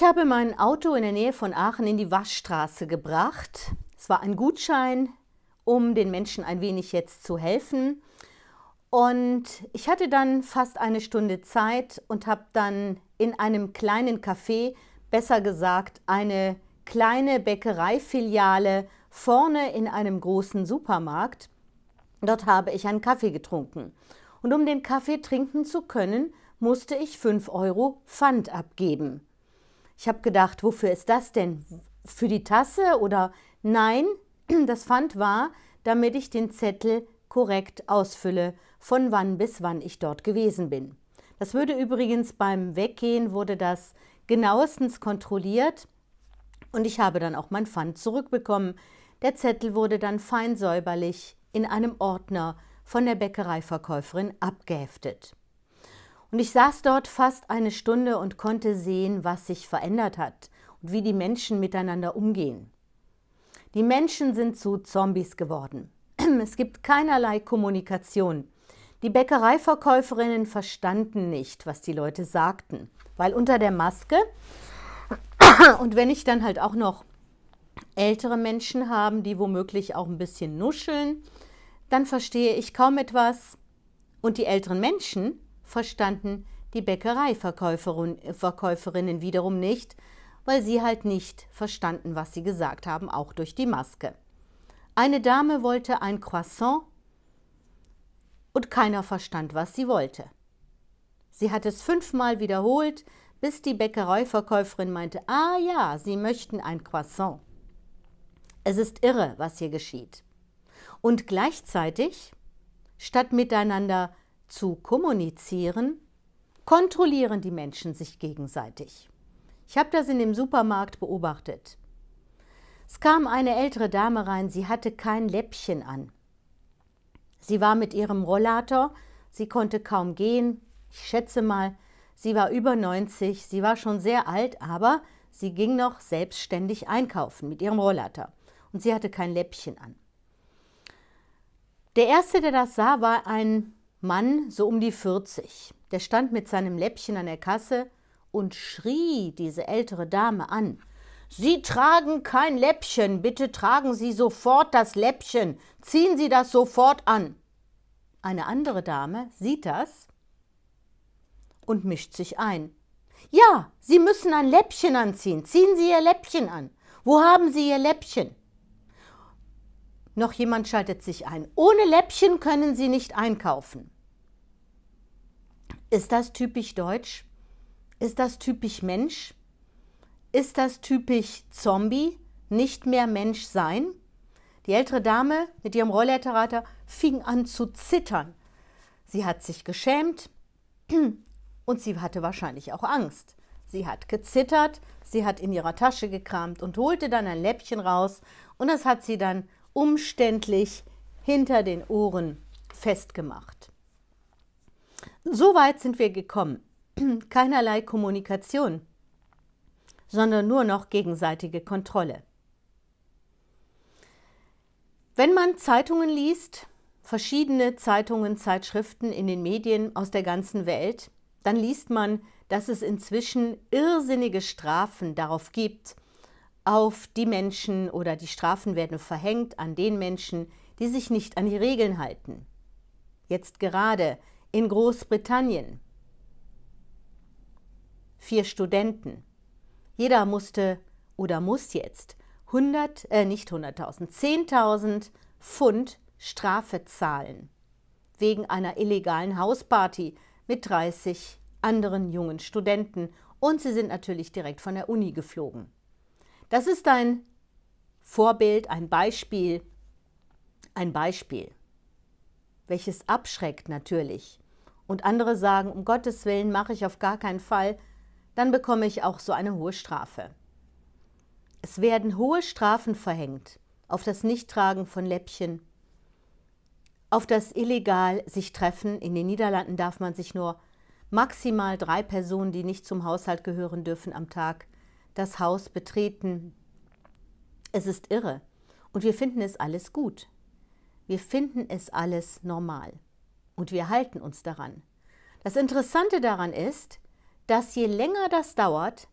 Ich habe mein Auto in der Nähe von Aachen in die Waschstraße gebracht. Es war ein Gutschein, um den Menschen ein wenig jetzt zu helfen. Und ich hatte dann fast eine Stunde Zeit und habe dann in einem kleinen Café, besser gesagt eine kleine Bäckereifiliale vorne in einem großen Supermarkt, dort habe ich einen Kaffee getrunken. Und um den Kaffee trinken zu können, musste ich 5 Euro Pfand abgeben. Ich habe gedacht, wofür ist das denn? Für die Tasse oder nein? Das Pfand war, damit ich den Zettel korrekt ausfülle, von wann bis wann ich dort gewesen bin. Das würde übrigens beim Weggehen, wurde das genauestens kontrolliert und ich habe dann auch mein Pfand zurückbekommen. Der Zettel wurde dann fein säuberlich in einem Ordner von der Bäckereiverkäuferin abgeheftet. Und ich saß dort fast eine Stunde und konnte sehen, was sich verändert hat und wie die Menschen miteinander umgehen. Die Menschen sind zu Zombies geworden. Es gibt keinerlei Kommunikation. Die Bäckereiverkäuferinnen verstanden nicht, was die Leute sagten, weil unter der Maske und wenn ich dann halt auch noch ältere Menschen habe, die womöglich auch ein bisschen nuscheln, dann verstehe ich kaum etwas und die älteren Menschen verstanden die Bäckereiverkäuferinnen wiederum nicht, weil sie halt nicht verstanden, was sie gesagt haben, auch durch die Maske. Eine Dame wollte ein Croissant und keiner verstand, was sie wollte. Sie hat es fünfmal wiederholt, bis die Bäckereiverkäuferin meinte, ah ja, Sie möchten ein Croissant. Es ist irre, was hier geschieht. Und gleichzeitig, statt miteinander zu kommunizieren, kontrollieren die Menschen sich gegenseitig. Ich habe das in dem Supermarkt beobachtet. Es kam eine ältere Dame rein, sie hatte kein Läppchen an. Sie war mit ihrem Rollator, sie konnte kaum gehen, ich schätze mal, sie war über 90, sie war schon sehr alt, aber sie ging noch selbstständig einkaufen mit ihrem Rollator und sie hatte kein Läppchen an. Der erste, der das sah, war ein Mann so um die 40. Der stand mit seinem Läppchen an der Kasse und schrie diese ältere Dame an. Sie tragen kein Läppchen, bitte tragen Sie sofort das Läppchen, ziehen Sie das sofort an. Eine andere Dame sieht das und mischt sich ein. Ja, Sie müssen ein Läppchen anziehen, ziehen Sie Ihr Läppchen an. Wo haben Sie Ihr Läppchen? Noch jemand schaltet sich ein. Ohne Läppchen können Sie nicht einkaufen. Ist das typisch deutsch? Ist das typisch Mensch? Ist das typisch Zombie? Nicht mehr Mensch sein? Die ältere Dame mit ihrem Rollleiterrater fing an zu zittern. Sie hat sich geschämt und sie hatte wahrscheinlich auch Angst. Sie hat gezittert, sie hat in ihrer Tasche gekramt und holte dann ein Läppchen raus und das hat sie dann umständlich hinter den Ohren festgemacht. So weit sind wir gekommen. Keinerlei Kommunikation, sondern nur noch gegenseitige Kontrolle. Wenn man Zeitungen liest, verschiedene Zeitungen, Zeitschriften in den Medien aus der ganzen Welt, dann liest man, dass es inzwischen irrsinnige Strafen darauf gibt, auf die Menschen oder die Strafen werden verhängt an den Menschen, die sich nicht an die Regeln halten. Jetzt gerade in Großbritannien. Vier Studenten. Jeder musste oder muss jetzt 100, äh, nicht 100.000, 10.000 Pfund Strafe zahlen. Wegen einer illegalen Hausparty mit 30 anderen jungen Studenten. Und sie sind natürlich direkt von der Uni geflogen. Das ist ein Vorbild, ein Beispiel, ein Beispiel, welches abschreckt natürlich. Und andere sagen, um Gottes Willen mache ich auf gar keinen Fall, dann bekomme ich auch so eine hohe Strafe. Es werden hohe Strafen verhängt auf das Nichttragen von Läppchen, auf das illegal sich treffen. In den Niederlanden darf man sich nur maximal drei Personen, die nicht zum Haushalt gehören dürfen, am Tag treffen das Haus betreten. Es ist irre. Und wir finden es alles gut. Wir finden es alles normal. Und wir halten uns daran. Das Interessante daran ist, dass je länger das dauert,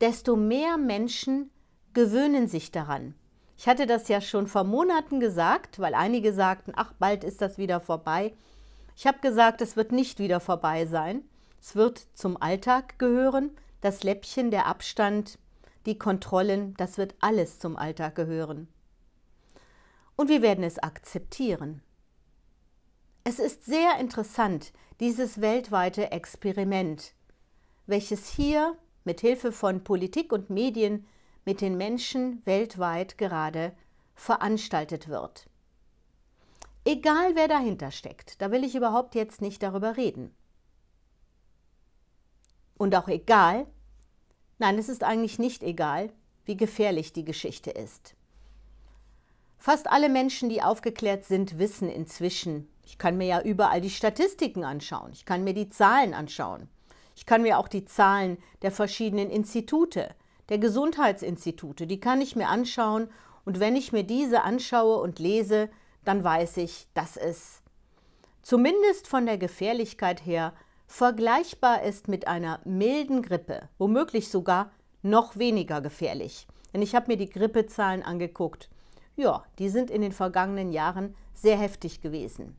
desto mehr Menschen gewöhnen sich daran. Ich hatte das ja schon vor Monaten gesagt, weil einige sagten, ach, bald ist das wieder vorbei. Ich habe gesagt, es wird nicht wieder vorbei sein. Es wird zum Alltag gehören. Das Läppchen, der Abstand, die Kontrollen, das wird alles zum Alltag gehören. Und wir werden es akzeptieren. Es ist sehr interessant, dieses weltweite Experiment, welches hier mit Hilfe von Politik und Medien mit den Menschen weltweit gerade veranstaltet wird. Egal wer dahinter steckt, da will ich überhaupt jetzt nicht darüber reden. Und auch egal, Nein, es ist eigentlich nicht egal, wie gefährlich die Geschichte ist. Fast alle Menschen, die aufgeklärt sind, wissen inzwischen, ich kann mir ja überall die Statistiken anschauen, ich kann mir die Zahlen anschauen, ich kann mir auch die Zahlen der verschiedenen Institute, der Gesundheitsinstitute, die kann ich mir anschauen und wenn ich mir diese anschaue und lese, dann weiß ich, dass es zumindest von der Gefährlichkeit her vergleichbar ist mit einer milden Grippe, womöglich sogar noch weniger gefährlich. Denn ich habe mir die Grippezahlen angeguckt. Ja, die sind in den vergangenen Jahren sehr heftig gewesen.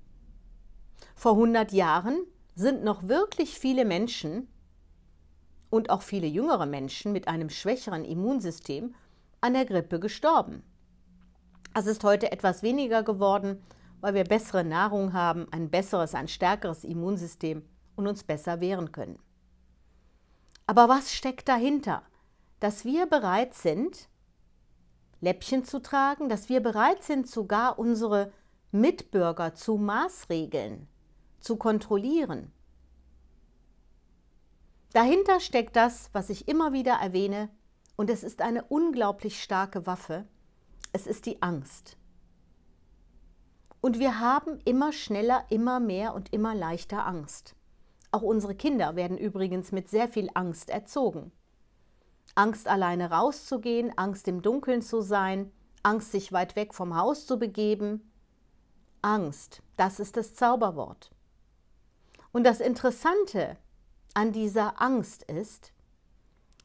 Vor 100 Jahren sind noch wirklich viele Menschen und auch viele jüngere Menschen mit einem schwächeren Immunsystem an der Grippe gestorben. Es ist heute etwas weniger geworden, weil wir bessere Nahrung haben, ein besseres, ein stärkeres Immunsystem und uns besser wehren können. Aber was steckt dahinter? Dass wir bereit sind, Läppchen zu tragen, dass wir bereit sind, sogar unsere Mitbürger zu maßregeln, zu kontrollieren. Dahinter steckt das, was ich immer wieder erwähne, und es ist eine unglaublich starke Waffe. Es ist die Angst. Und wir haben immer schneller, immer mehr und immer leichter Angst. Auch unsere Kinder werden übrigens mit sehr viel Angst erzogen. Angst alleine rauszugehen, Angst im Dunkeln zu sein, Angst sich weit weg vom Haus zu begeben. Angst, das ist das Zauberwort. Und das Interessante an dieser Angst ist,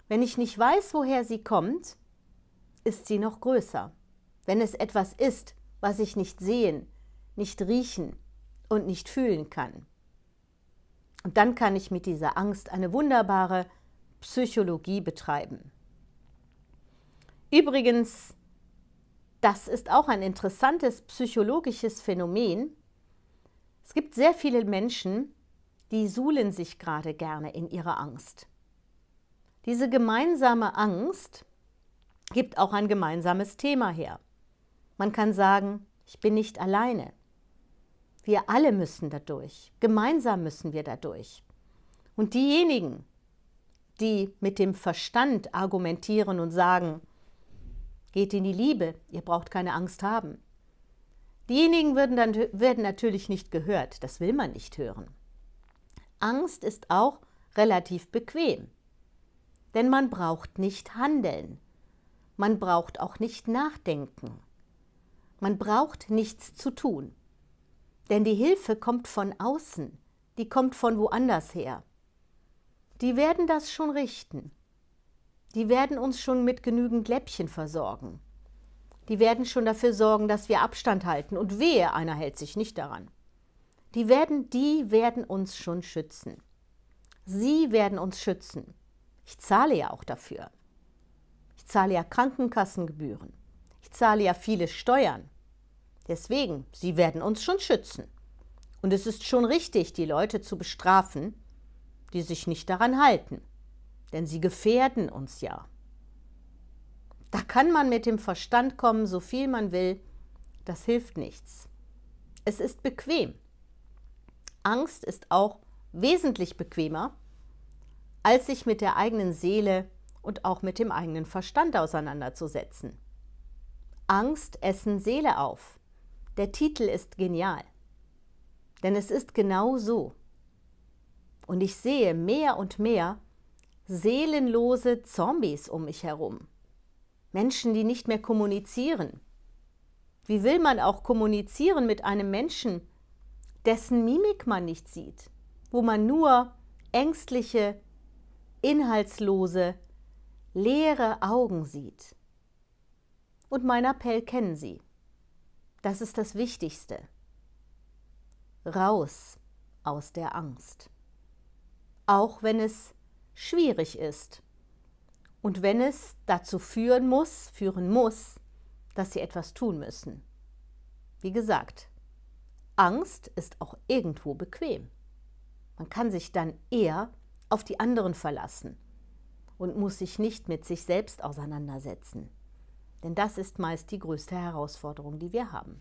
wenn ich nicht weiß, woher sie kommt, ist sie noch größer. Wenn es etwas ist, was ich nicht sehen, nicht riechen und nicht fühlen kann. Und dann kann ich mit dieser Angst eine wunderbare Psychologie betreiben. Übrigens, das ist auch ein interessantes psychologisches Phänomen. Es gibt sehr viele Menschen, die suhlen sich gerade gerne in ihrer Angst. Diese gemeinsame Angst gibt auch ein gemeinsames Thema her. Man kann sagen, ich bin nicht alleine. Wir alle müssen dadurch. Gemeinsam müssen wir dadurch. Und diejenigen, die mit dem Verstand argumentieren und sagen, geht in die Liebe, ihr braucht keine Angst haben. Diejenigen werden, dann, werden natürlich nicht gehört, das will man nicht hören. Angst ist auch relativ bequem, denn man braucht nicht handeln, man braucht auch nicht nachdenken, man braucht nichts zu tun. Denn die Hilfe kommt von außen, die kommt von woanders her. Die werden das schon richten. Die werden uns schon mit genügend Läppchen versorgen. Die werden schon dafür sorgen, dass wir Abstand halten und wehe, einer hält sich nicht daran. Die werden, die werden uns schon schützen. Sie werden uns schützen. Ich zahle ja auch dafür. Ich zahle ja Krankenkassengebühren. Ich zahle ja viele Steuern. Deswegen, sie werden uns schon schützen. Und es ist schon richtig, die Leute zu bestrafen, die sich nicht daran halten. Denn sie gefährden uns ja. Da kann man mit dem Verstand kommen, so viel man will, das hilft nichts. Es ist bequem. Angst ist auch wesentlich bequemer, als sich mit der eigenen Seele und auch mit dem eigenen Verstand auseinanderzusetzen. Angst essen Seele auf. Der Titel ist genial, denn es ist genau so. Und ich sehe mehr und mehr seelenlose Zombies um mich herum. Menschen, die nicht mehr kommunizieren. Wie will man auch kommunizieren mit einem Menschen, dessen Mimik man nicht sieht, wo man nur ängstliche, inhaltslose, leere Augen sieht? Und mein Appell kennen Sie. Das ist das Wichtigste. Raus aus der Angst. Auch wenn es schwierig ist und wenn es dazu führen muss, führen muss, dass sie etwas tun müssen. Wie gesagt, Angst ist auch irgendwo bequem. Man kann sich dann eher auf die anderen verlassen und muss sich nicht mit sich selbst auseinandersetzen. Denn das ist meist die größte Herausforderung, die wir haben.